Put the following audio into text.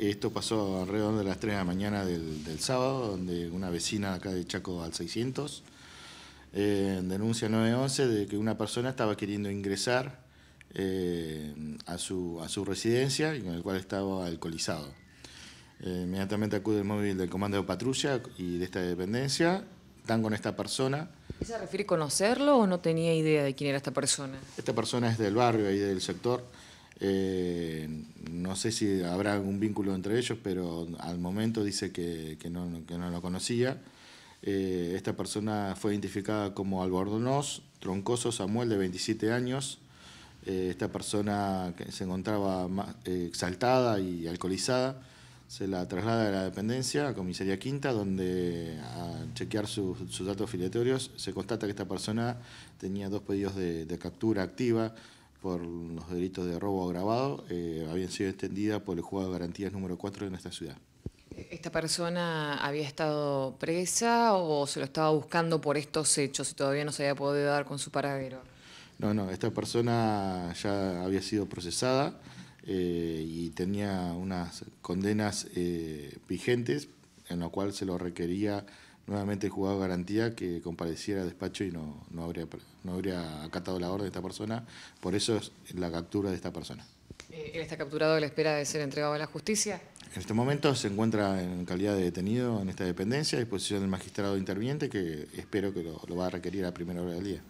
Esto pasó alrededor de las 3 de la mañana del, sábado, donde una vecina acá de Chaco al 600 eh, denuncia 911 de que una persona estaba queriendo ingresar eh, a, su, a su residencia y con el cual estaba alcoholizado. Eh, inmediatamente acude el móvil del comando de patrulla y de esta dependencia, están con esta persona. ¿Se refiere a conocerlo o no tenía idea de quién era esta persona? Esta persona es del barrio y del sector no sé si habrá algún vínculo entre ellos, pero al momento dice que, no, lo conocía. Eh, esta persona fue identificada como Albornoz Troncoso Samuel, de 27 años. Eh, esta persona se encontraba eh, exaltada y alcoholizada se la traslada a la dependencia, a Comisaría Quinta, donde a chequear sus, datos filiatorios se constata que esta persona tenía dos pedidos de captura activa por los delitos de robo agravado eh, habían sido extendidas por el juego de garantías número 4 de nuestra ciudad. ¿Esta persona había estado presa o se lo estaba buscando por estos hechos y todavía no se había podido dar con su paradero? No, no, esta persona ya había sido procesada eh, y tenía unas condenas eh, vigentes en lo cual se lo requería nuevamente el juzgado garantía que compareciera al despacho y no, no, habría, no habría acatado la orden de esta persona. Por eso es la captura de esta persona. Eh, ¿Él está capturado a la espera de ser entregado a la justicia? En este momento se encuentra en calidad de detenido en esta dependencia a disposición del magistrado interviniente que espero que lo va a requerir a primera hora del día.